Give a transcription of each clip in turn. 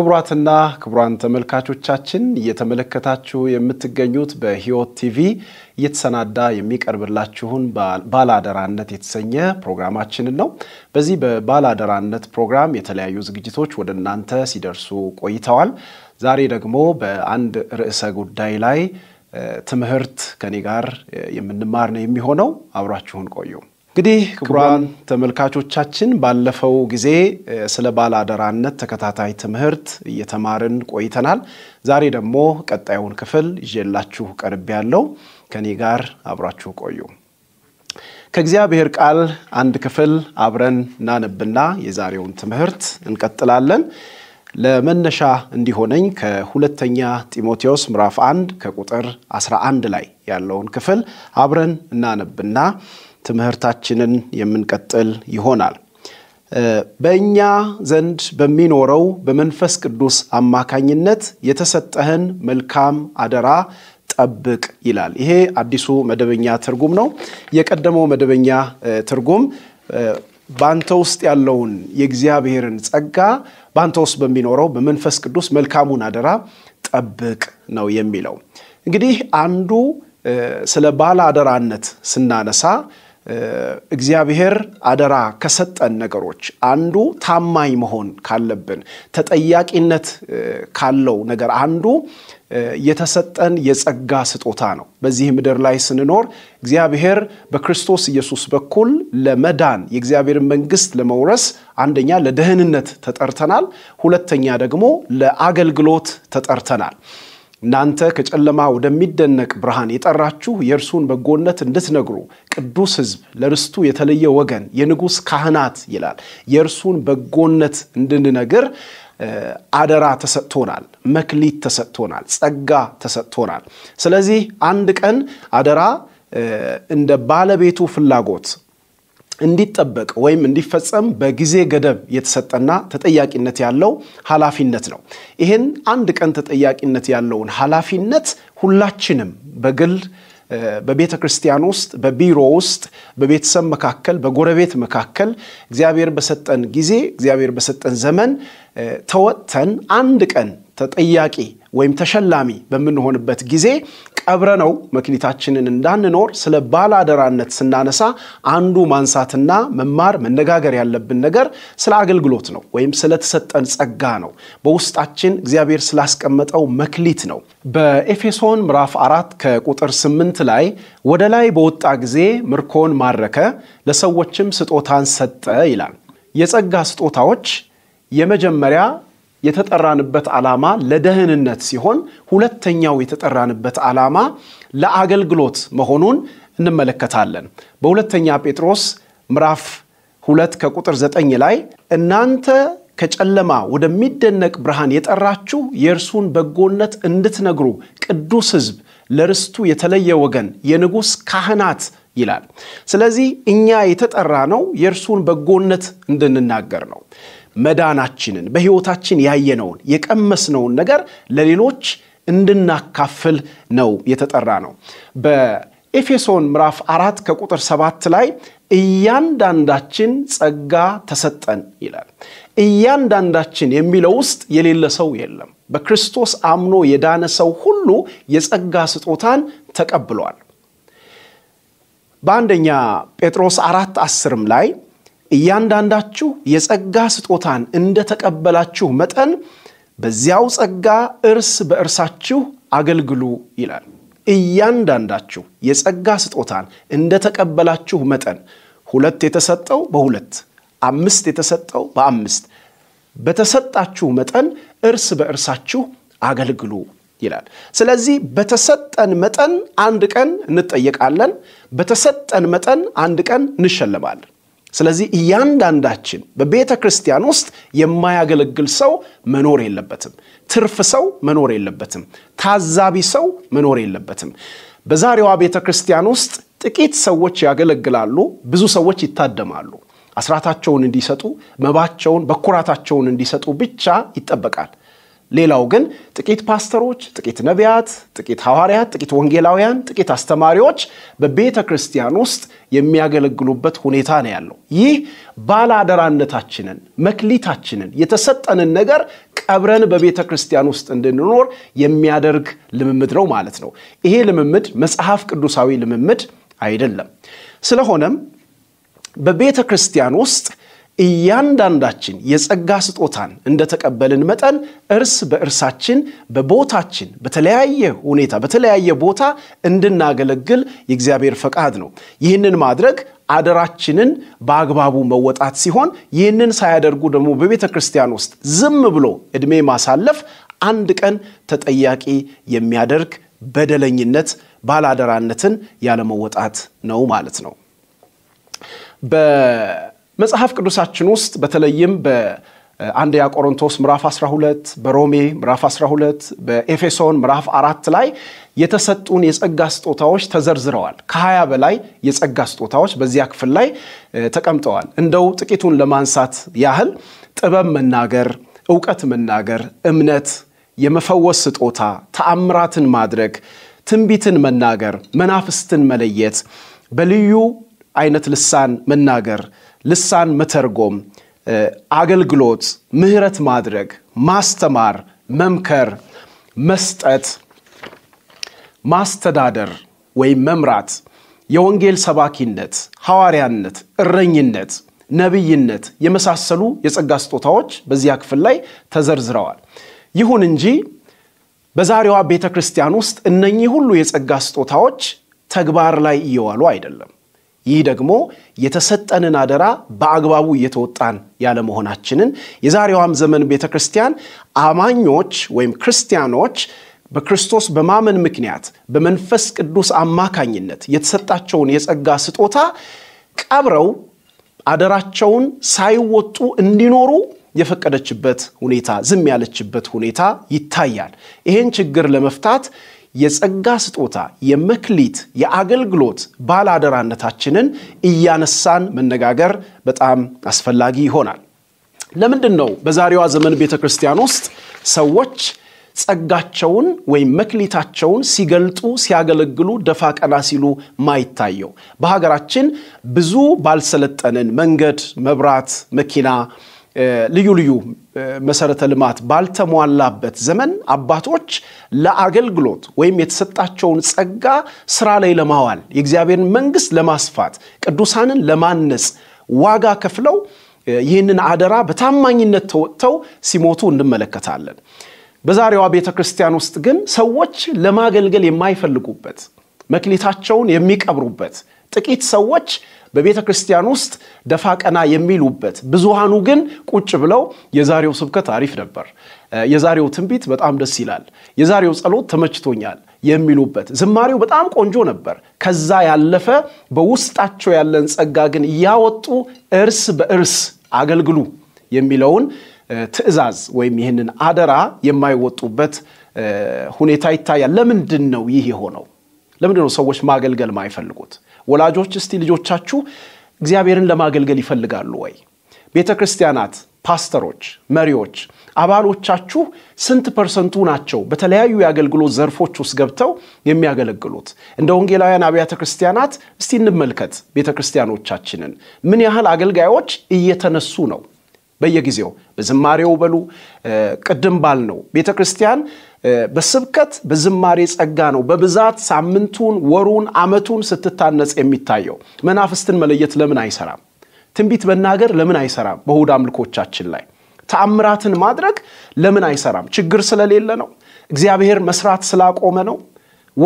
ክቡራትና ክቡራን ተመልካቾቻችን እየተመለከታችሁ የምትገኙት በሕይወት ቲቪ እየተሰናዳ የሚቀርብላችሁን ባላደራነት የተሰኘ ፕሮግራማችንን ነው። በዚህ በባላደራነት ፕሮግራም የተለያዩ ዝግጅቶች ወደ እናንተ ሲደርሱ ቆይተዋል። ዛሬ ደግሞ በአንድ ርዕሰ ጉዳይ ላይ ትምህርት ከኔ ጋር የምንማር ነው የሚሆነው። አብራችሁን ቆዩ። እንግዲህ ክቡራን ተመልካቾቻችን ባለፈው ጊዜ ስለ ባለአደራነት ተከታታይ ትምህርት እየተማርን ቆይተናል። ዛሬ ደግሞ ቀጣዩን ክፍል ይዤላችሁ ቀርብ ያለው ከኔ ጋር አብራችሁ ቆዩ። ከእግዚአብሔር ቃል አንድ ክፍል አብረን እናነብና የዛሬውን ትምህርት እንቀጥላለን። ለመነሻ እንዲሆነኝ ከሁለተኛ ጢሞቴዎስ ምዕራፍ 1 ከቁጥር 11 ላይ ያለውን ክፍል አብረን እናነብና ትምህርታችንን የምንቀጥል ይሆናል። በእኛ ዘንድ በሚኖረው በመንፈስ ቅዱስ አማካኝነት የተሰጠህን መልካም አደራ ጠብቅ ይላል። ይሄ አዲሱ መደበኛ ትርጉም ነው። የቀደመው መደበኛ ትርጉም በአንተ ውስጥ ያለውን የእግዚአብሔርን ጸጋ በአንተ ውስጥ በሚኖረው በመንፈስ ቅዱስ መልካሙን አደራ ጠብቅ ነው የሚለው። እንግዲህ አንዱ ስለ ባለ አደራነት ስናነሳ እግዚአብሔር አደራ ከሰጠን ነገሮች አንዱ ታማኝ መሆን ካለብን ተጠያቂነት ካለው ነገር አንዱ የተሰጠን የጸጋ ስጦታ ነው። በዚህ ምድር ላይ ስንኖር እግዚአብሔር በክርስቶስ ኢየሱስ በኩል ለመዳን የእግዚአብሔርን መንግስት ለመውረስ አንደኛ ለደህንነት ተጠርተናል፣ ሁለተኛ ደግሞ ለአገልግሎት ተጠርተናል። እናንተ ከጨለማ ወደሚደነቅ ብርሃን የጠራችሁ የእርሱን በጎነት እንድትነግሩ ቅዱስ ሕዝብ ለርስቱ የተለየ ወገን የንጉሥ ካህናት ይላል። የእርሱን በጎነት እንድንነግር አደራ ተሰጥቶናል፣ መክሊት ተሰጥቶናል፣ ጸጋ ተሰጥቶናል። ስለዚህ አንድ ቀን አደራ እንደ ባለቤቱ ፍላጎት እንዲጠበቅ ወይም እንዲፈጸም በጊዜ ገደብ የተሰጠና ተጠያቂነት ያለው ኃላፊነት ነው። ይህን አንድ ቀን ተጠያቂነት ያለውን ኃላፊነት ሁላችንም በግል በቤተ ክርስቲያን ውስጥ፣ በቢሮ ውስጥ፣ በቤተሰብ መካከል፣ በጎረቤት መካከል እግዚአብሔር በሰጠን ጊዜ እግዚአብሔር በሰጠን ዘመን ተወጥተን አንድ ቀን ተጠያቂ ወይም ተሸላሚ በምንሆንበት ጊዜ ቀብረ ነው መክሊታችንን እንዳንኖር ስለ ባላደራነት ስናነሳ አንዱ ማንሳትና መማር መነጋገር ያለብን ነገር ስለ አገልግሎት ነው ወይም ስለተሰጠን ጸጋ ነው። በውስጣችን እግዚአብሔር ስላስቀመጠው መክሊት ነው። በኤፌሶን ምዕራፍ 4 ከቁጥር 8 ላይ ወደ ላይ በወጣ ጊዜ ምርኮን ማረከ፣ ለሰዎችም ስጦታን ሰጠ ይላል። የጸጋ ስጦታዎች የመጀመሪያ የተጠራንበት ዓላማ ለደህንነት ሲሆን ሁለተኛው የተጠራንበት ዓላማ ለአገልግሎት መሆኑን እንመለከታለን። በሁለተኛ ጴጥሮስ ምዕራፍ ሁለት ከቁጥር ዘጠኝ ላይ እናንተ ከጨለማ ወደሚደነቅ ብርሃን የጠራችሁ የእርሱን በጎነት እንድትነግሩ ቅዱስ ሕዝብ፣ ለርስቱ የተለየ ወገን፣ የንጉሥ ካህናት ይላል። ስለዚህ እኛ የተጠራ ነው የእርሱን በጎነት እንድንናገር ነው። መዳናችንን በሕይወታችን ያየነውን የቀመስነውን ነገር ለሌሎች እንድናካፍል ነው የተጠራ ነው። በኤፌሶን ምዕራፍ አራት ከቁጥር ሰባት ላይ እያንዳንዳችን ጸጋ ተሰጠን ይላል። እያንዳንዳችን የሚለው ውስጥ የሌለ ሰው የለም። በክርስቶስ አምኖ የዳነ ሰው ሁሉ የጸጋ ስጦታን ተቀብሏል። በአንደኛ ጴጥሮስ አራት አስርም ላይ እያንዳንዳችሁ የጸጋ ስጦታን እንደተቀበላችሁ መጠን በዚያው ጸጋ እርስ በእርሳችሁ አገልግሉ ይላል። እያንዳንዳችሁ የጸጋ ስጦታን እንደተቀበላችሁ መጠን ሁለት የተሰጠው በሁለት አምስት የተሰጠው በአምስት በተሰጣችሁ መጠን እርስ በእርሳችሁ አገልግሉ ይላል። ስለዚህ በተሰጠን መጠን አንድ ቀን እንጠየቃለን። በተሰጠን መጠን አንድ ቀን እንሸለማለን። ስለዚህ እያንዳንዳችን በቤተ ክርስቲያን ውስጥ የማያገለግል ሰው መኖር የለበትም። ትርፍ ሰው መኖር የለበትም። ታዛቢ ሰው መኖር የለበትም። በዛሬዋ ቤተ ክርስቲያን ውስጥ ጥቂት ሰዎች ያገለግላሉ፣ ብዙ ሰዎች ይታደማሉ። አስራታቸውን እንዲሰጡ፣ መባቸውን፣ በኩራታቸውን እንዲሰጡ ብቻ ይጠበቃል። ሌላው ግን ጥቂት ፓስተሮች፣ ጥቂት ነቢያት፣ ጥቂት ሐዋርያት፣ ጥቂት ወንጌላውያን፣ ጥቂት አስተማሪዎች በቤተ ክርስቲያን ውስጥ የሚያገለግሉበት ሁኔታ ነው ያለው። ይህ ባለአደራነታችንን፣ መክሊታችንን፣ የተሰጠንን ነገር ቀብረን በቤተ ክርስቲያን ውስጥ እንድንኖር የሚያደርግ ልምምድ ነው ማለት ነው። ይሄ ልምምድ መጽሐፍ ቅዱሳዊ ልምምድ አይደለም። ስለሆነም በቤተ ክርስቲያን ውስጥ እያንዳንዳችን የጸጋ ስጦታን እንደተቀበልን መጠን እርስ በእርሳችን በቦታችን በተለያየ ሁኔታ በተለያየ ቦታ እንድናገለግል የእግዚአብሔር ፈቃድ ነው። ይህንን ማድረግ አደራችንን በአግባቡ መወጣት ሲሆን ይህንን ሳያደርጉ ደግሞ በቤተ ክርስቲያን ውስጥ ዝም ብሎ ዕድሜ ማሳለፍ አንድ ቀን ተጠያቂ የሚያደርግ በደለኝነት ባላደራነትን ያለመወጣት ነው ማለት ነው። መጽሐፍ ቅዱሳችን ውስጥ በተለይም በአንደኛ ቆሮንቶስ ምዕራፍ 12 በሮሜ ምዕራፍ 12 በኤፌሶን ምዕራፍ አራት ላይ የተሰጡን የጸጋ ስጦታዎች ተዘርዝረዋል። ከሀያ በላይ የጸጋ ስጦታዎች በዚያ ክፍል ላይ ተቀምጠዋል። እንደው ጥቂቱን ለማንሳት ያህል ጥበብ መናገር፣ እውቀት መናገር፣ እምነት፣ የመፈወስ ስጦታ፣ ተአምራትን ማድረግ፣ ትንቢትን መናገር፣ መናፍስትን መለየት፣ በልዩ አይነት ልሳን መናገር ልሳን መተርጎም፣ አገልግሎት፣ ምህረት ማድረግ፣ ማስተማር፣ መምከር፣ መስጠት፣ ማስተዳደር ወይም መምራት፣ የወንጌል ሰባኪነት፣ ሐዋርያነት፣ እረኝነት፣ ነቢይነት የመሳሰሉ የጸጋ ስጦታዎች በዚያ ክፍል ላይ ተዘርዝረዋል። ይሁን እንጂ በዛሬዋ ቤተ ክርስቲያን ውስጥ እነኚህ ሁሉ የጸጋ ስጦታዎች ተግባር ላይ እየዋሉ አይደለም። ይህ ደግሞ የተሰጠንን አደራ በአግባቡ እየተወጣን ያለመሆናችንን የዛሬዋም ዘመን ቤተ ክርስቲያን አማኞች ወይም ክርስቲያኖች በክርስቶስ በማመን ምክንያት በመንፈስ ቅዱስ አማካኝነት የተሰጣቸውን የጸጋ ስጦታ ቀብረው አደራቸውን ሳይወጡ እንዲኖሩ የፈቀደችበት ሁኔታ፣ ዝም ያለችበት ሁኔታ ይታያል። ይህን ችግር ለመፍታት የጸጋ ስጦታ የመክሊት የአገልግሎት ባላደራነታችንን እያነሳን መነጋገር በጣም አስፈላጊ ይሆናል። ለምንድን ነው በዛሬዋ ዘመን ቤተ ክርስቲያን ውስጥ ሰዎች ጸጋቸውን ወይም መክሊታቸውን ሲገልጡ ሲያገለግሉ ደፋ ቀና ሲሉ ማይታየው? በሀገራችን ብዙ ባልሰለጠንን መንገድ፣ መብራት፣ መኪና ልዩ ልዩ መሰረተ ልማት ባልተሟላበት ዘመን አባቶች ለአገልግሎት ወይም የተሰጣቸውን ጸጋ ስራ ላይ ለማዋል የእግዚአብሔርን መንግስት ለማስፋት ቅዱሳንን ለማነጽ ዋጋ ከፍለው ይህንን አደራ በታማኝነት ተወጥተው ሲሞቱ እንመለከታለን። በዛሬዋ ቤተ ክርስቲያን ውስጥ ግን ሰዎች ለማገልገል የማይፈልጉበት መክሊታቸውን የሚቀብሩበት ጥቂት ሰዎች በቤተ ክርስቲያን ውስጥ ደፋ ቀና የሚሉበት፣ ብዙሃኑ ግን ቁጭ ብለው የዛሬው ስብከት አሪፍ ነበር፣ የዛሬው ትንቢት በጣም ደስ ይላል፣ የዛሬው ጸሎት ተመችቶኛል የሚሉበት፣ ዝማሬው በጣም ቆንጆ ነበር። ከዛ ያለፈ በውስጣቸው ያለን ጸጋ ግን እያወጡ እርስ በእርስ አገልግሉ የሚለውን ትዕዛዝ ወይም ይህንን አደራ የማይወጡበት ሁኔታ ይታያል። ለምንድን ነው ይህ የሆነው? ለምንድን ነው ሰዎች ማገልገል ማይፈልጉት? ወላጆች እስቲ ልጆቻችሁ እግዚአብሔርን ለማገልገል ይፈልጋሉ ወይ? ቤተ ክርስቲያናት፣ ፓስተሮች፣ መሪዎች፣ አባሎቻችሁ ስንት ፐርሰንቱ ናቸው በተለያዩ የአገልግሎት ዘርፎች ውስጥ ገብተው የሚያገለግሉት? እንደ ወንጌላውያን አብያተ ክርስቲያናት እስቲ እንመልከት ቤተ ክርስቲያኖቻችንን ምን ያህል አገልጋዮች እየተነሱ ነው በየጊዜው በዝማሬው በሉ ቅድም ባል ነው ቤተ ክርስቲያን በስብከት በዝማሬ ጸጋ ነው በብዛት ሳምንቱን፣ ወሩን፣ አመቱን ስትታነጽ የሚታየው። መናፍስትን መለየት ለምን አይሰራም? ትንቢት መናገር ለምን አይሰራም? በእሁድ አምልኮቻችን ላይ ተአምራትን ማድረግ ለምን አይሰራም? ችግር ስለሌለ ነው? እግዚአብሔር መስራት ስላቆመ ነው?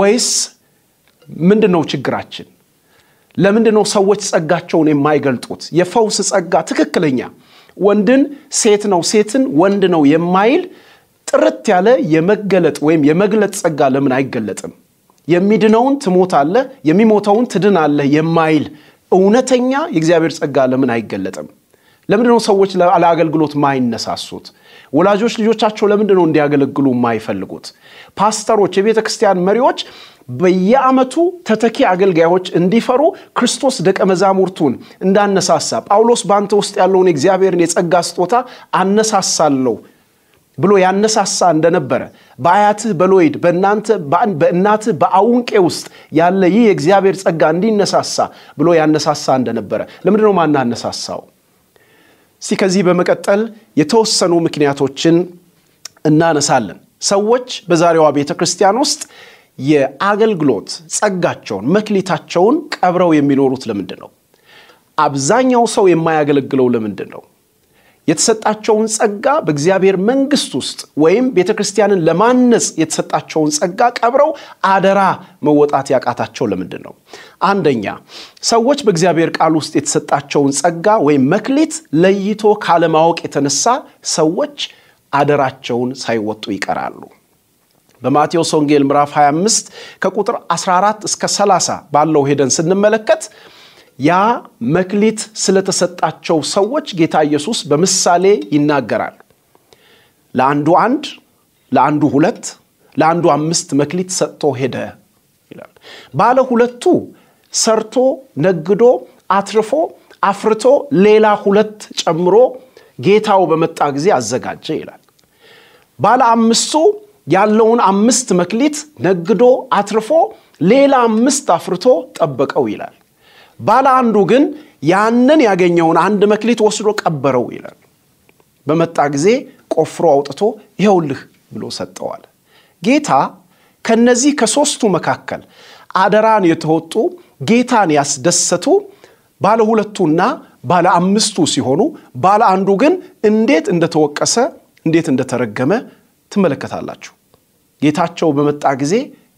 ወይስ ምንድን ነው ችግራችን? ለምንድን ነው ሰዎች ጸጋቸውን የማይገልጡት? የፈውስ ጸጋ ትክክለኛ ወንድን ሴት ነው ሴትን ወንድ ነው የማይል ጥርት ያለ የመገለጥ ወይም የመግለጥ ጸጋ ለምን አይገለጥም? የሚድነውን ትሞታለህ፣ የሚሞተውን ትድናለህ የማይል እውነተኛ የእግዚአብሔር ጸጋ ለምን አይገለጥም? ለምንድነው ሰዎች ለአገልግሎት ማይነሳሱት? ወላጆች ልጆቻቸው ለምንድነው እንዲያገለግሉ የማይፈልጉት? ፓስተሮች፣ የቤተ ክርስቲያን መሪዎች በየዓመቱ ተተኪ አገልጋዮች እንዲፈሩ ክርስቶስ ደቀ መዛሙርቱን እንዳነሳሳ ጳውሎስ በአንተ ውስጥ ያለውን የእግዚአብሔርን የጸጋ ስጦታ አነሳሳለሁ ብሎ ያነሳሳ እንደነበረ በአያትህ በሎይድ በእናትህ በአውንቄ ውስጥ ያለ ይህ የእግዚአብሔር ጸጋ እንዲነሳሳ ብሎ ያነሳሳ እንደነበረ ለምንድን ነው ማናነሳሳው? ሲ ከዚህ በመቀጠል የተወሰኑ ምክንያቶችን እናነሳለን። ሰዎች በዛሬዋ ቤተ ክርስቲያን ውስጥ የአገልግሎት ጸጋቸውን መክሊታቸውን ቀብረው የሚኖሩት ለምንድን ነው? አብዛኛው ሰው የማያገለግለው ለምንድን ነው? የተሰጣቸውን ጸጋ በእግዚአብሔር መንግስት ውስጥ ወይም ቤተ ክርስቲያንን ለማነጽ የተሰጣቸውን ጸጋ ቀብረው አደራ መወጣት ያቃታቸው ለምንድን ነው? አንደኛ ሰዎች በእግዚአብሔር ቃል ውስጥ የተሰጣቸውን ጸጋ ወይም መክሊት ለይቶ ካለማወቅ የተነሳ ሰዎች አደራቸውን ሳይወጡ ይቀራሉ። በማቴዎስ ወንጌል ምዕራፍ 25 ከቁጥር 14 እስከ 30 ባለው ሄደን ስንመለከት ያ መክሊት ስለተሰጣቸው ሰዎች ጌታ ኢየሱስ በምሳሌ ይናገራል። ለአንዱ አንድ፣ ለአንዱ ሁለት፣ ለአንዱ አምስት መክሊት ሰጥቶ ሄደ ይላል። ባለ ሁለቱ ሰርቶ ነግዶ አትርፎ አፍርቶ ሌላ ሁለት ጨምሮ ጌታው በመጣ ጊዜ አዘጋጀ ይላል። ባለ አምስቱ ያለውን አምስት መክሊት ነግዶ አትርፎ ሌላ አምስት አፍርቶ ጠበቀው ይላል። ባለ አንዱ ግን ያንን ያገኘውን አንድ መክሊት ወስዶ ቀበረው ይላል። በመጣ ጊዜ ቆፍሮ አውጥቶ ይኸውልህ ብሎ ሰጠዋል። ጌታ ከነዚህ ከሦስቱ መካከል አደራን የተወጡ ጌታን ያስደሰቱ ባለ ሁለቱና ባለ አምስቱ ሲሆኑ ባለ አንዱ ግን እንዴት እንደተወቀሰ እንዴት እንደተረገመ ትመለከታላችሁ። ጌታቸው በመጣ ጊዜ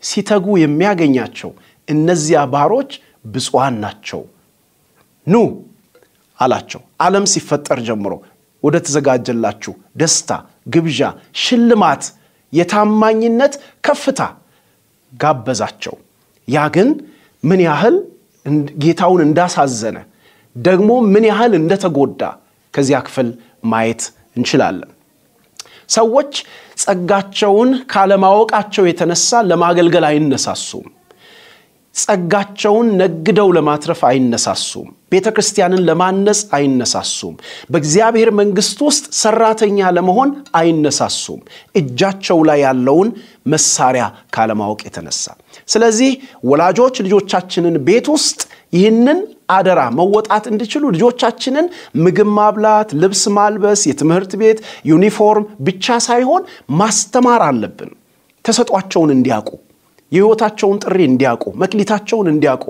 ሲተጉ የሚያገኛቸው እነዚያ ባሮች ብፁዓን ናቸው። ኑ አላቸው። ዓለም ሲፈጠር ጀምሮ ወደ ተዘጋጀላችሁ ደስታ፣ ግብዣ፣ ሽልማት፣ የታማኝነት ከፍታ ጋበዛቸው። ያ ግን ምን ያህል ጌታውን እንዳሳዘነ ደግሞ ምን ያህል እንደተጎዳ ከዚያ ክፍል ማየት እንችላለን። ሰዎች ጸጋቸውን ካለማወቃቸው የተነሳ ለማገልገል አይነሳሱም። ጸጋቸውን ነግደው ለማትረፍ አይነሳሱም። ቤተ ክርስቲያንን ለማነጽ አይነሳሱም። በእግዚአብሔር መንግሥት ውስጥ ሰራተኛ ለመሆን አይነሳሱም። እጃቸው ላይ ያለውን መሳሪያ ካለማወቅ የተነሳ ስለዚህ ወላጆች ልጆቻችንን ቤት ውስጥ ይህንን አደራ መወጣት እንዲችሉ ልጆቻችንን ምግብ ማብላት፣ ልብስ ማልበስ፣ የትምህርት ቤት ዩኒፎርም ብቻ ሳይሆን ማስተማር አለብን። ተሰጧቸውን እንዲያውቁ የህይወታቸውን ጥሪ እንዲያውቁ፣ መክሊታቸውን እንዲያውቁ፣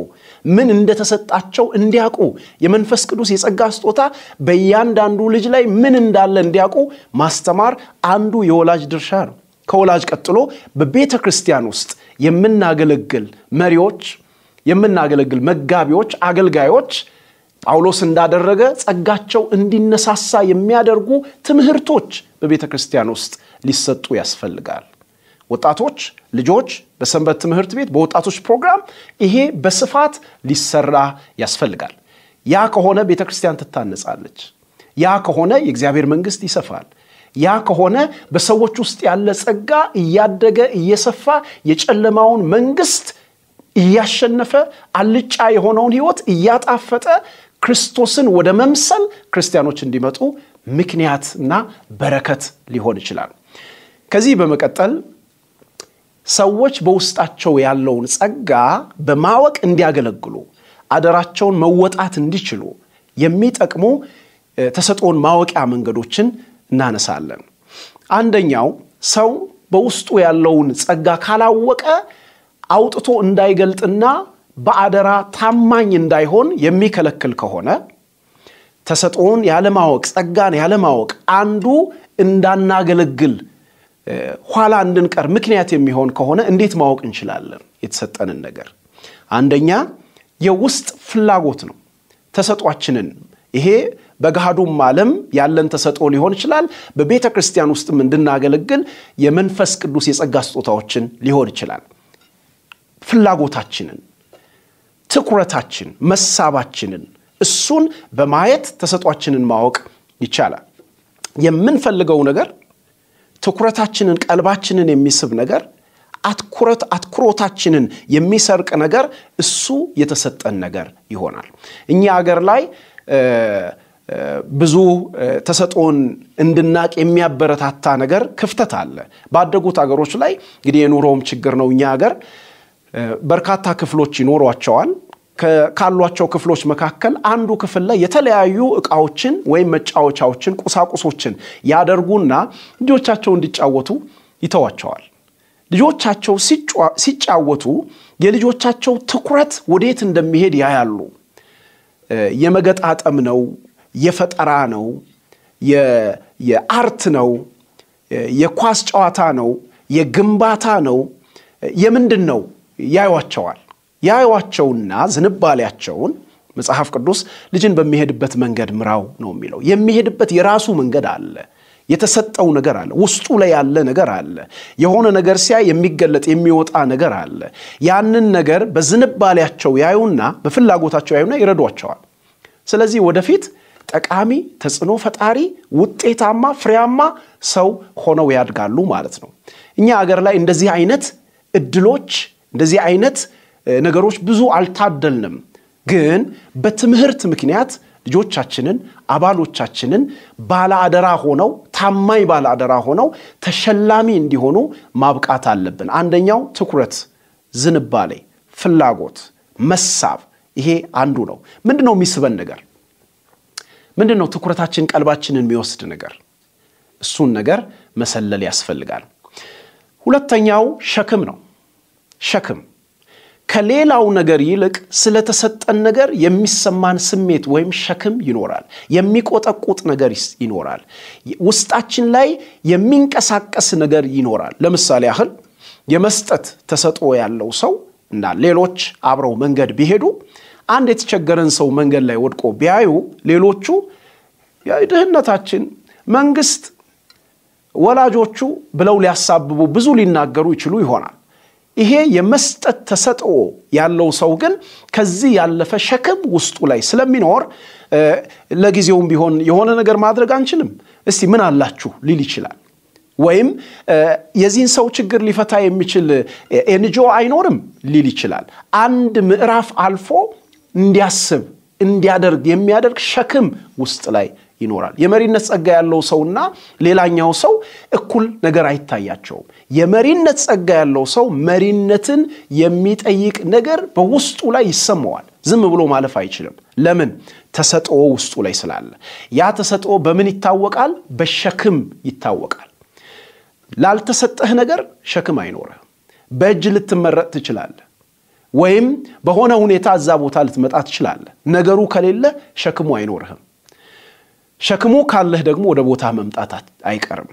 ምን እንደተሰጣቸው እንዲያውቁ፣ የመንፈስ ቅዱስ የጸጋ ስጦታ በእያንዳንዱ ልጅ ላይ ምን እንዳለ እንዲያውቁ ማስተማር አንዱ የወላጅ ድርሻ ነው። ከወላጅ ቀጥሎ በቤተ ክርስቲያን ውስጥ የምናገለግል መሪዎች፣ የምናገለግል መጋቢዎች፣ አገልጋዮች ጳውሎስ እንዳደረገ ጸጋቸው እንዲነሳሳ የሚያደርጉ ትምህርቶች በቤተ ክርስቲያን ውስጥ ሊሰጡ ያስፈልጋል። ወጣቶች ልጆች በሰንበት ትምህርት ቤት በወጣቶች ፕሮግራም ይሄ በስፋት ሊሰራ ያስፈልጋል። ያ ከሆነ ቤተ ክርስቲያን ትታነጻለች። ያ ከሆነ የእግዚአብሔር መንግስት ይሰፋል። ያ ከሆነ በሰዎች ውስጥ ያለ ጸጋ እያደገ እየሰፋ የጨለማውን መንግስት እያሸነፈ አልጫ የሆነውን ህይወት እያጣፈጠ ክርስቶስን ወደ መምሰል ክርስቲያኖች እንዲመጡ ምክንያትና በረከት ሊሆን ይችላል። ከዚህ በመቀጠል ሰዎች በውስጣቸው ያለውን ጸጋ በማወቅ እንዲያገለግሉ አደራቸውን መወጣት እንዲችሉ የሚጠቅሙ ተሰጥኦን ማወቂያ መንገዶችን እናነሳለን። አንደኛው ሰው በውስጡ ያለውን ጸጋ ካላወቀ አውጥቶ እንዳይገልጥና በአደራ ታማኝ እንዳይሆን የሚከለክል ከሆነ ተሰጥኦን ያለማወቅ፣ ጸጋን ያለማወቅ አንዱ እንዳናገለግል ኋላ እንድንቀር ምክንያት የሚሆን ከሆነ እንዴት ማወቅ እንችላለን? የተሰጠንን ነገር አንደኛ የውስጥ ፍላጎት ነው። ተሰጧችንን ይሄ በገሃዱም ዓለም ያለን ተሰጦ ሊሆን ይችላል። በቤተ ክርስቲያን ውስጥም እንድናገለግል የመንፈስ ቅዱስ የጸጋ ስጦታዎችን ሊሆን ይችላል። ፍላጎታችንን፣ ትኩረታችን፣ መሳባችንን እሱን በማየት ተሰጧችንን ማወቅ ይቻላል። የምንፈልገው ነገር ትኩረታችንን ቀልባችንን የሚስብ ነገር አትኩረት አትኩሮታችንን የሚሰርቅ ነገር እሱ የተሰጠን ነገር ይሆናል። እኛ አገር ላይ ብዙ ተሰጦን እንድናቅ የሚያበረታታ ነገር ክፍተት አለ። ባደጉት አገሮች ላይ እንግዲህ የኑሮውም ችግር ነው። እኛ ሀገር በርካታ ክፍሎች ይኖሯቸዋል። ካሏቸው ክፍሎች መካከል አንዱ ክፍል ላይ የተለያዩ እቃዎችን ወይም መጫወቻዎችን፣ ቁሳቁሶችን ያደርጉና ልጆቻቸው እንዲጫወቱ ይተዋቸዋል። ልጆቻቸው ሲጫወቱ የልጆቻቸው ትኩረት ወዴት እንደሚሄድ ያያሉ። የመገጣጠም ነው፣ የፈጠራ ነው፣ የአርት ነው፣ የኳስ ጨዋታ ነው፣ የግንባታ ነው፣ የምንድን ነው ያዩቸዋል። ያዩዋቸውና ዝንባሌያቸውን መጽሐፍ ቅዱስ ልጅን በሚሄድበት መንገድ ምራው ነው የሚለው። የሚሄድበት የራሱ መንገድ አለ። የተሰጠው ነገር አለ። ውስጡ ላይ ያለ ነገር አለ። የሆነ ነገር ሲያይ የሚገለጥ የሚወጣ ነገር አለ። ያንን ነገር በዝንባሌያቸው ያዩና በፍላጎታቸው ያዩና ይረዷቸዋል። ስለዚህ ወደፊት ጠቃሚ፣ ተጽዕኖ ፈጣሪ፣ ውጤታማ፣ ፍሬያማ ሰው ሆነው ያድጋሉ ማለት ነው። እኛ አገር ላይ እንደዚህ አይነት እድሎች እንደዚህ አይነት ነገሮች ብዙ አልታደልንም። ግን በትምህርት ምክንያት ልጆቻችንን አባሎቻችንን ባለአደራ ሆነው ታማኝ ባለ አደራ ሆነው ተሸላሚ እንዲሆኑ ማብቃት አለብን። አንደኛው ትኩረት፣ ዝንባሌ፣ ፍላጎት፣ መሳብ፣ ይሄ አንዱ ነው። ምንድን ነው የሚስበን ነገር? ምንድን ነው ትኩረታችን ቀልባችንን የሚወስድ ነገር? እሱን ነገር መሰለል ያስፈልጋል። ሁለተኛው ሸክም ነው። ሸክም ከሌላው ነገር ይልቅ ስለተሰጠን ነገር የሚሰማን ስሜት ወይም ሸክም ይኖራል። የሚቆጠቁጥ ነገር ይኖራል። ውስጣችን ላይ የሚንቀሳቀስ ነገር ይኖራል። ለምሳሌ ያህል የመስጠት ተሰጥኦ ያለው ሰው እና ሌሎች አብረው መንገድ ቢሄዱ አንድ የተቸገረን ሰው መንገድ ላይ ወድቆ ቢያዩ ሌሎቹ ድህነታችን፣ መንግስት፣ ወላጆቹ ብለው ሊያሳብቡ ብዙ ሊናገሩ ይችሉ ይሆናል። ይሄ የመስጠት ተሰጥኦ ያለው ሰው ግን ከዚህ ያለፈ ሸክም ውስጡ ላይ ስለሚኖር ለጊዜውም ቢሆን የሆነ ነገር ማድረግ አንችልም፣ እስቲ ምን አላችሁ ሊል ይችላል። ወይም የዚህን ሰው ችግር ሊፈታ የሚችል ኤንጆ አይኖርም ሊል ይችላል። አንድ ምዕራፍ አልፎ እንዲያስብ እንዲያደርግ የሚያደርግ ሸክም ውስጥ ላይ ይኖራል። የመሪነት ጸጋ ያለው ሰውና ሌላኛው ሰው እኩል ነገር አይታያቸውም። የመሪነት ጸጋ ያለው ሰው መሪነትን የሚጠይቅ ነገር በውስጡ ላይ ይሰማዋል። ዝም ብሎ ማለፍ አይችልም። ለምን? ተሰጥኦ ውስጡ ላይ ስላለ። ያ ተሰጥኦ በምን ይታወቃል? በሸክም ይታወቃል። ላልተሰጠህ ነገር ሸክም አይኖረ። በእጅ ልትመረጥ ትችላለህ፣ ወይም በሆነ ሁኔታ እዛ ቦታ ልትመጣ ትችላለህ። ነገሩ ከሌለ ሸክሙ አይኖርህም። ሸክሙ ካለህ ደግሞ ወደ ቦታ መምጣት አይቀርም።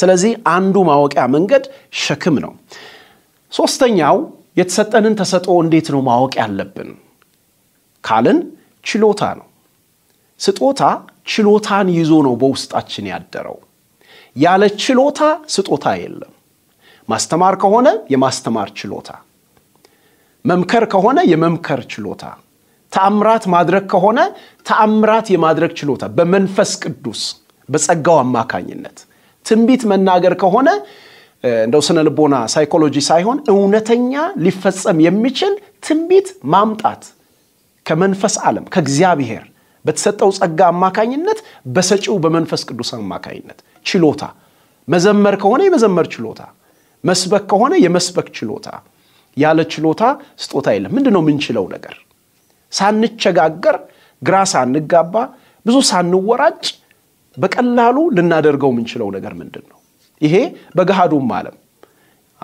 ስለዚህ አንዱ ማወቂያ መንገድ ሸክም ነው። ሶስተኛው የተሰጠንን ተሰጦ እንዴት ነው ማወቅ ያለብን ካልን ችሎታ ነው። ስጦታ ችሎታን ይዞ ነው በውስጣችን ያደረው። ያለ ችሎታ ስጦታ የለም። ማስተማር ከሆነ የማስተማር ችሎታ፣ መምከር ከሆነ የመምከር ችሎታ ተአምራት ማድረግ ከሆነ ተአምራት የማድረግ ችሎታ በመንፈስ ቅዱስ በጸጋው አማካኝነት፣ ትንቢት መናገር ከሆነ እንደው ስነ ልቦና ሳይኮሎጂ ሳይሆን እውነተኛ ሊፈጸም የሚችል ትንቢት ማምጣት ከመንፈስ ዓለም ከእግዚአብሔር በተሰጠው ጸጋ አማካኝነት በሰጪው በመንፈስ ቅዱስ አማካኝነት ችሎታ፣ መዘመር ከሆነ የመዘመር ችሎታ፣ መስበክ ከሆነ የመስበክ ችሎታ። ያለ ችሎታ ስጦታ የለም። ምንድነው የምንችለው ምንችለው ነገር? ሳንቸጋገር፣ ግራ ሳንጋባ፣ ብዙ ሳንወራጭ በቀላሉ ልናደርገው የምንችለው ነገር ምንድን ነው? ይሄ በገሃዱም ዓለም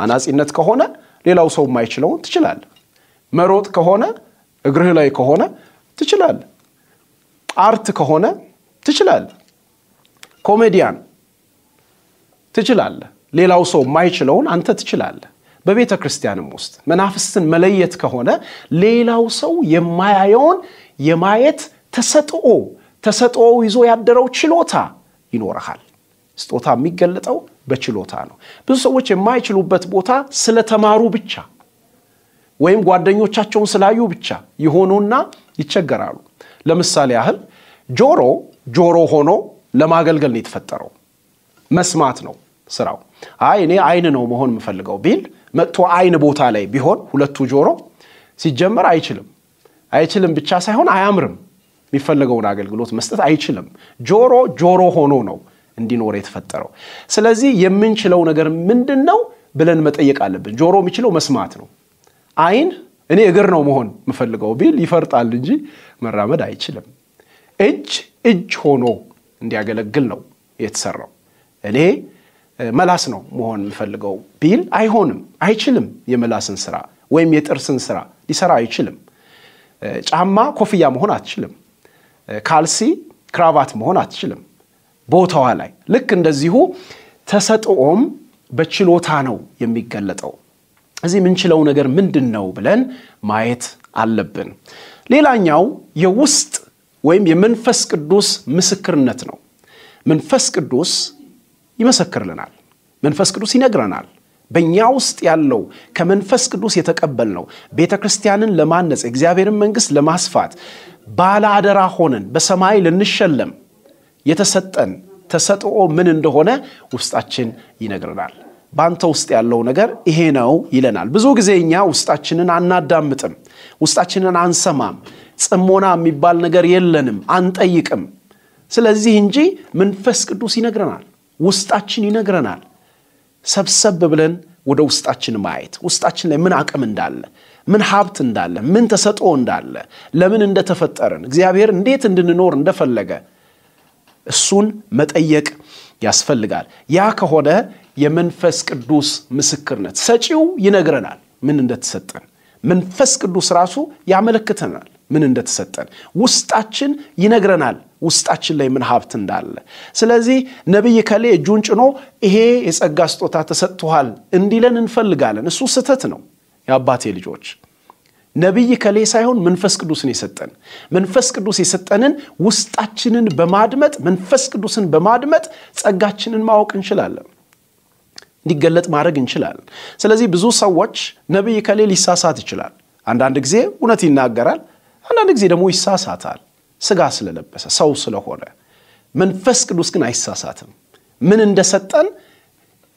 አናጺነት ከሆነ ሌላው ሰው የማይችለውን ትችላል? መሮጥ ከሆነ እግርህ ላይ ከሆነ ትችላል? አርት ከሆነ ትችላል ኮሜዲያን ትችላለህ። ሌላው ሰው የማይችለውን አንተ ትችላለህ። በቤተ ክርስቲያንም ውስጥ መናፍስትን መለየት ከሆነ ሌላው ሰው የማያየውን የማየት ተሰጥኦ ተሰጥኦ ይዞ ያደረው ችሎታ ይኖረሃል። ስጦታ የሚገለጠው በችሎታ ነው። ብዙ ሰዎች የማይችሉበት ቦታ ስለተማሩ ብቻ ወይም ጓደኞቻቸውን ስላዩ ብቻ ይሆኑና ይቸገራሉ። ለምሳሌ ያህል ጆሮ ጆሮ ሆኖ ለማገልገል ነው የተፈጠረው። መስማት ነው ስራው። አይ እኔ አይን ነው መሆን የምፈልገው ቢል መጥቶ አይን ቦታ ላይ ቢሆን ሁለቱ ጆሮ ሲጀመር አይችልም። አይችልም ብቻ ሳይሆን አያምርም። የሚፈለገውን አገልግሎት መስጠት አይችልም። ጆሮ ጆሮ ሆኖ ነው እንዲኖር የተፈጠረው። ስለዚህ የምንችለው ነገር ምንድን ነው ብለን መጠየቅ አለብን። ጆሮ የሚችለው መስማት ነው። አይን እኔ እግር ነው መሆን የምፈልገው ቢል ይፈርጣል እንጂ መራመድ አይችልም። እጅ እጅ ሆኖ እንዲያገለግል ነው የተሰራው። እኔ መላስ ነው መሆን የምፈልገው ቢል አይሆንም፣ አይችልም። የመላስን ስራ ወይም የጥርስን ስራ ሊሰራ አይችልም። ጫማ ኮፍያ መሆን አትችልም። ካልሲ ክራቫት መሆን አትችልም። ቦታዋ ላይ ልክ እንደዚሁ ተሰጥኦም በችሎታ ነው የሚገለጠው። እዚህ የምንችለው ነገር ምንድን ነው ብለን ማየት አለብን። ሌላኛው የውስጥ ወይም የመንፈስ ቅዱስ ምስክርነት ነው። መንፈስ ቅዱስ ይመሰክርልናል። መንፈስ ቅዱስ ይነግረናል። በእኛ ውስጥ ያለው ከመንፈስ ቅዱስ የተቀበልነው ቤተ ክርስቲያንን ለማነጽ የእግዚአብሔርን መንግሥት ለማስፋት ባለ አደራ ሆነን በሰማይ ልንሸለም የተሰጠን ተሰጥኦ ምን እንደሆነ ውስጣችን ይነግረናል። በአንተ ውስጥ ያለው ነገር ይሄ ነው ይለናል። ብዙ ጊዜ እኛ ውስጣችንን አናዳምጥም፣ ውስጣችንን አንሰማም፣ ጽሞና የሚባል ነገር የለንም፣ አንጠይቅም። ስለዚህ እንጂ መንፈስ ቅዱስ ይነግረናል። ውስጣችን ይነግረናል። ሰብሰብ ብለን ወደ ውስጣችን ማየት ውስጣችን ላይ ምን አቅም እንዳለ፣ ምን ሀብት እንዳለ፣ ምን ተሰጦ እንዳለ፣ ለምን እንደተፈጠርን፣ እግዚአብሔር እንዴት እንድንኖር እንደፈለገ እሱን መጠየቅ ያስፈልጋል። ያ ከሆነ የመንፈስ ቅዱስ ምስክርነት ሰጪው ይነግረናል ምን እንደተሰጠን። መንፈስ ቅዱስ ራሱ ያመለክተናል ምን እንደተሰጠን። ውስጣችን ይነግረናል ውስጣችን ላይ ምን ሀብት እንዳለ። ስለዚህ ነቢይ ከሌ እጁን ጭኖ ይሄ የጸጋ ስጦታ ተሰጥቶሃል እንዲለን እንፈልጋለን። እሱ ስህተት ነው። የአባቴ ልጆች ነቢይ ከሌ ሳይሆን መንፈስ ቅዱስን የሰጠን መንፈስ ቅዱስ የሰጠንን ውስጣችንን በማድመጥ መንፈስ ቅዱስን በማድመጥ ጸጋችንን ማወቅ እንችላለን፣ እንዲገለጥ ማድረግ እንችላለን። ስለዚህ ብዙ ሰዎች ነቢይ ከሌ ሊሳሳት ይችላል። አንዳንድ ጊዜ እውነት ይናገራል፣ አንዳንድ ጊዜ ደግሞ ይሳሳታል። ስጋ ስለለበሰ ሰው ስለሆነ መንፈስ ቅዱስ ግን አይሳሳትም። ምን እንደሰጠን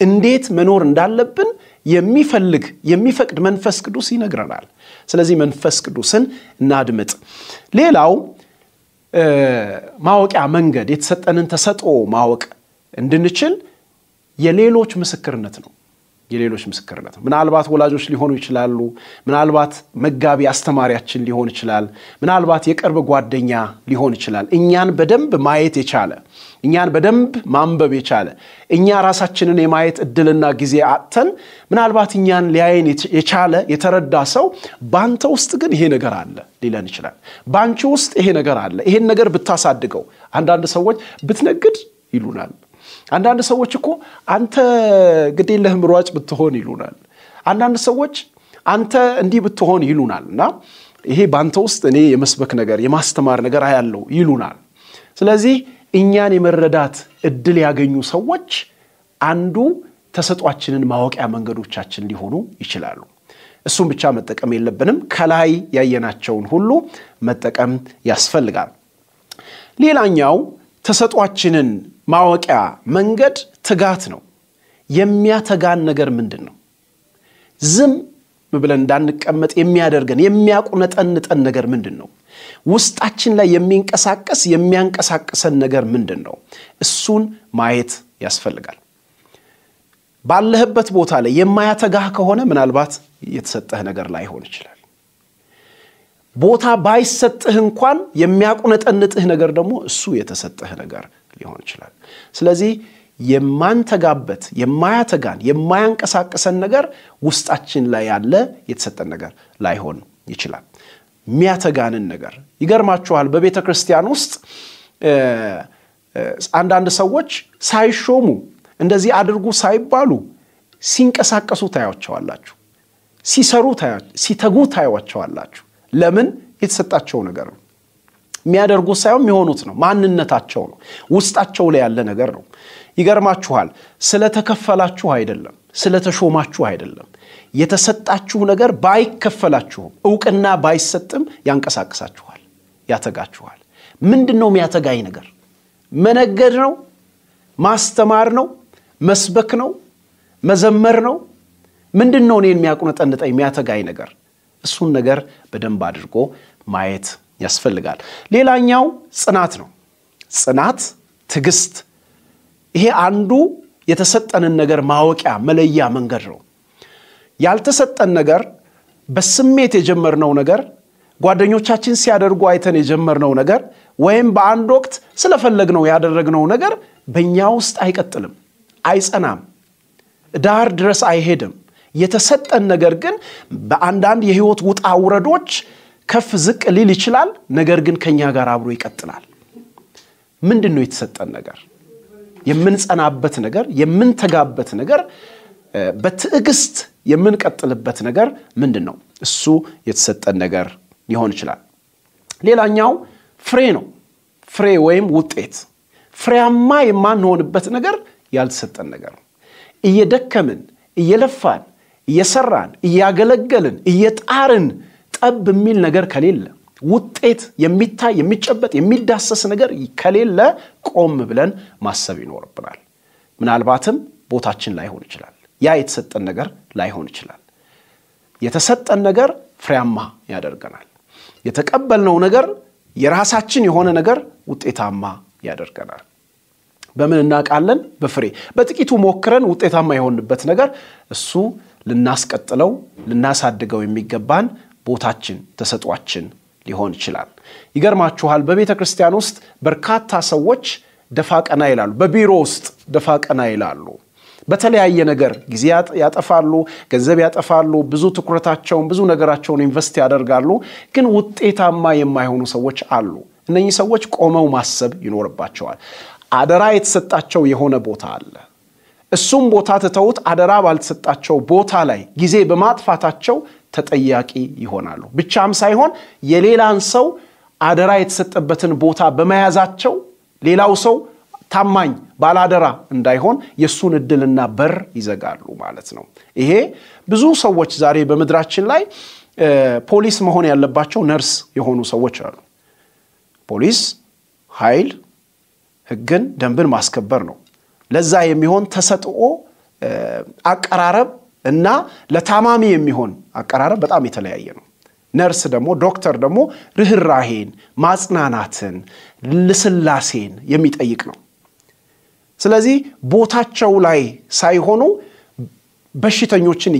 እንዴት መኖር እንዳለብን የሚፈልግ የሚፈቅድ መንፈስ ቅዱስ ይነግረናል። ስለዚህ መንፈስ ቅዱስን እናድምጥ። ሌላው ማወቂያ መንገድ የተሰጠንን ተሰጥኦ ማወቅ እንድንችል የሌሎች ምስክርነት ነው። የሌሎች ምስክርነት ነው። ምናልባት ወላጆች ሊሆኑ ይችላሉ። ምናልባት መጋቢ አስተማሪያችን ሊሆን ይችላል። ምናልባት የቅርብ ጓደኛ ሊሆን ይችላል። እኛን በደንብ ማየት የቻለ እኛን በደንብ ማንበብ የቻለ እኛ ራሳችንን የማየት እድልና ጊዜ አጥተን ምናልባት እኛን ሊያየን የቻለ የተረዳ ሰው ባንተ ውስጥ ግን ይሄ ነገር አለ ሊለን ይችላል። በአንቺ ውስጥ ይሄ ነገር አለ፣ ይሄን ነገር ብታሳድገው። አንዳንድ ሰዎች ብትነግድ ይሉናል አንዳንድ ሰዎች እኮ አንተ ግዴለህም ሯጭ ብትሆን ይሉናል። አንዳንድ ሰዎች አንተ እንዲህ ብትሆን ይሉናል እና ይሄ በአንተ ውስጥ እኔ የመስበክ ነገር የማስተማር ነገር አያለው ይሉናል። ስለዚህ እኛን የመረዳት እድል ያገኙ ሰዎች አንዱ ተሰጧችንን ማወቂያ መንገዶቻችን ሊሆኑ ይችላሉ። እሱም ብቻ መጠቀም የለብንም። ከላይ ያየናቸውን ሁሉ መጠቀም ያስፈልጋል። ሌላኛው ተሰጧችንን ማወቂያ መንገድ ትጋት ነው። የሚያተጋን ነገር ምንድን ነው? ዝም ብለን እንዳንቀመጥ የሚያደርገን የሚያቁነጠንጠን ነገር ምንድን ነው? ውስጣችን ላይ የሚንቀሳቀስ የሚያንቀሳቅሰን ነገር ምንድን ነው? እሱን ማየት ያስፈልጋል። ባለህበት ቦታ ላይ የማያተጋህ ከሆነ ምናልባት የተሰጠህ ነገር ላይሆን ይችላል። ቦታ ባይሰጥህ እንኳን የሚያቁነጠንጥህ ነገር ደግሞ እሱ የተሰጠህ ነገር ሊሆን ይችላል። ስለዚህ የማንተጋበት የማያተጋን የማያንቀሳቀሰን ነገር ውስጣችን ላይ ያለ የተሰጠን ነገር ላይሆን ይችላል። የሚያተጋንን ነገር ይገርማችኋል። በቤተ ክርስቲያን ውስጥ አንዳንድ ሰዎች ሳይሾሙ እንደዚህ አድርጉ ሳይባሉ ሲንቀሳቀሱ ታያቸዋላችሁ፣ ሲሰሩ ሲተጉ ታያቸዋላችሁ። ለምን የተሰጣቸው ነገር ነው። የሚያደርጉት ሳይሆን የሚሆኑት ነው። ማንነታቸው ነው። ውስጣቸው ላይ ያለ ነገር ነው። ይገርማችኋል። ስለተከፈላችሁ አይደለም፣ ስለተሾማችሁ አይደለም። የተሰጣችሁ ነገር ባይከፈላችሁም፣ እውቅና ባይሰጥም ያንቀሳቅሳችኋል፣ ያተጋችኋል። ምንድን ነው የሚያተጋኝ ነገር? መነገድ ነው፣ ማስተማር ነው፣ መስበክ ነው፣ መዘመር ነው። ምንድን ነው እኔን የሚያቁነጠንጠኝ የሚያተጋኝ ነገር? እሱን ነገር በደንብ አድርጎ ማየት ያስፈልጋል። ሌላኛው ጽናት ነው። ጽናት፣ ትዕግስት፣ ይሄ አንዱ የተሰጠንን ነገር ማወቂያ መለያ መንገድ ነው። ያልተሰጠን ነገር በስሜት የጀመርነው ነገር ጓደኞቻችን ሲያደርጉ አይተን የጀመርነው ነገር ወይም በአንድ ወቅት ስለፈለግነው ያደረግነው ነገር በእኛ ውስጥ አይቀጥልም፣ አይጸናም፣ ዳር ድረስ አይሄድም። የተሰጠን ነገር ግን በአንዳንድ የህይወት ውጣ ውረዶች ከፍ ዝቅ ሊል ይችላል። ነገር ግን ከኛ ጋር አብሮ ይቀጥላል። ምንድን ነው የተሰጠን ነገር? የምንጸናበት ነገር፣ የምንተጋበት ነገር፣ በትዕግስት የምንቀጥልበት ነገር ምንድን ነው? እሱ የተሰጠን ነገር ሊሆን ይችላል። ሌላኛው ፍሬ ነው። ፍሬ ወይም ውጤት። ፍሬያማ የማንሆንበት ነገር ያልተሰጠን ነገር እየደከምን እየለፋን እየሰራን እያገለገልን እየጣርን ጠብ የሚል ነገር ከሌለ ውጤት የሚታይ የሚጨበጥ የሚዳሰስ ነገር ከሌለ ቆም ብለን ማሰብ ይኖርብናል። ምናልባትም ቦታችን ላይሆን ይችላል። ያ የተሰጠን ነገር ላይሆን ይችላል። የተሰጠን ነገር ፍሬያማ ያደርገናል። የተቀበልነው ነገር የራሳችን የሆነ ነገር ውጤታማ ያደርገናል። በምን እናውቃለን? በፍሬ። በጥቂቱ ሞክረን ውጤታማ የሆንበት ነገር እሱ ልናስቀጥለው ልናሳድገው የሚገባን ቦታችን ተሰጧችን ሊሆን ይችላል። ይገርማችኋል፣ በቤተ ክርስቲያን ውስጥ በርካታ ሰዎች ደፋ ቀና ይላሉ። በቢሮ ውስጥ ደፋ ቀና ይላሉ። በተለያየ ነገር ጊዜ ያጠፋሉ፣ ገንዘብ ያጠፋሉ፣ ብዙ ትኩረታቸውን ብዙ ነገራቸውን ኢንቨስት ያደርጋሉ። ግን ውጤታማ የማይሆኑ ሰዎች አሉ። እነኚህ ሰዎች ቆመው ማሰብ ይኖርባቸዋል። አደራ የተሰጣቸው የሆነ ቦታ አለ። እሱም ቦታ ትተውት አደራ ባልተሰጣቸው ቦታ ላይ ጊዜ በማጥፋታቸው ተጠያቂ ይሆናሉ። ብቻም ሳይሆን የሌላን ሰው አደራ የተሰጠበትን ቦታ በመያዛቸው ሌላው ሰው ታማኝ ባላደራ እንዳይሆን የእሱን እድልና በር ይዘጋሉ ማለት ነው። ይሄ ብዙ ሰዎች ዛሬ በምድራችን ላይ ፖሊስ መሆን ያለባቸው ነርስ የሆኑ ሰዎች አሉ። ፖሊስ ኃይል፣ ህግን፣ ደንብን ማስከበር ነው። ለዛ የሚሆን ተሰጥኦ አቀራረብ እና ለታማሚ የሚሆን አቀራረብ በጣም የተለያየ ነው። ነርስ ደግሞ ዶክተር ደግሞ ርኅራሄን፣ ማጽናናትን፣ ልስላሴን የሚጠይቅ ነው። ስለዚህ ቦታቸው ላይ ሳይሆኑ በሽተኞችን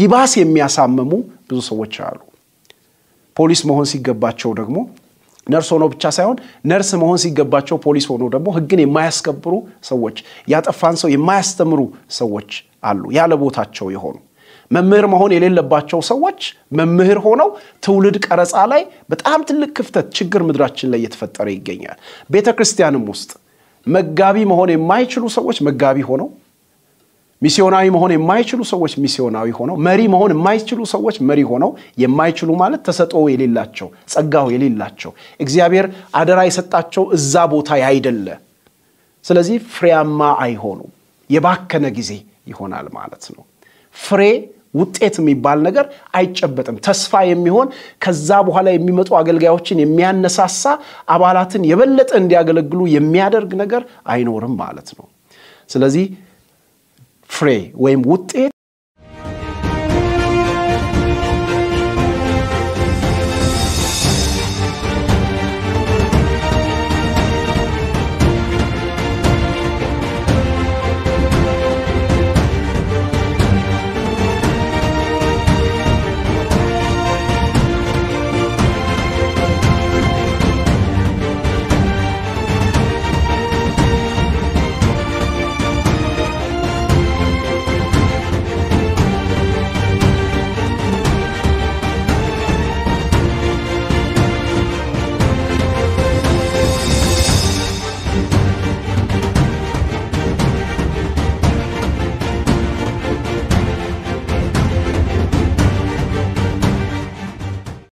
ይባስ የሚያሳምሙ ብዙ ሰዎች አሉ። ፖሊስ መሆን ሲገባቸው ደግሞ ነርስ ሆኖ ብቻ ሳይሆን ነርስ መሆን ሲገባቸው ፖሊስ ሆኖ ደግሞ ህግን የማያስከብሩ ሰዎች፣ ያጠፋን ሰው የማያስተምሩ ሰዎች አሉ፣ ያለ ቦታቸው የሆኑ መምህር መሆን የሌለባቸው ሰዎች መምህር ሆነው ትውልድ ቀረጻ ላይ በጣም ትልቅ ክፍተት፣ ችግር ምድራችን ላይ እየተፈጠረ ይገኛል። ቤተ ክርስቲያንም ውስጥ መጋቢ መሆን የማይችሉ ሰዎች መጋቢ ሆነው ሚስዮናዊ መሆን የማይችሉ ሰዎች ሚስዮናዊ ሆነው፣ መሪ መሆን የማይችሉ ሰዎች መሪ ሆነው፣ የማይችሉ ማለት ተሰጥኦ የሌላቸው ጸጋው የሌላቸው እግዚአብሔር አደራ የሰጣቸው እዛ ቦታ ያይደለ፣ ስለዚህ ፍሬያማ አይሆኑም፣ የባከነ ጊዜ ይሆናል ማለት ነው። ፍሬ ውጤት የሚባል ነገር አይጨበጥም። ተስፋ የሚሆን ከዛ በኋላ የሚመጡ አገልጋዮችን የሚያነሳሳ አባላትን የበለጠ እንዲያገለግሉ የሚያደርግ ነገር አይኖርም ማለት ነው። ስለዚህ ፍሬ ወይም ውጤት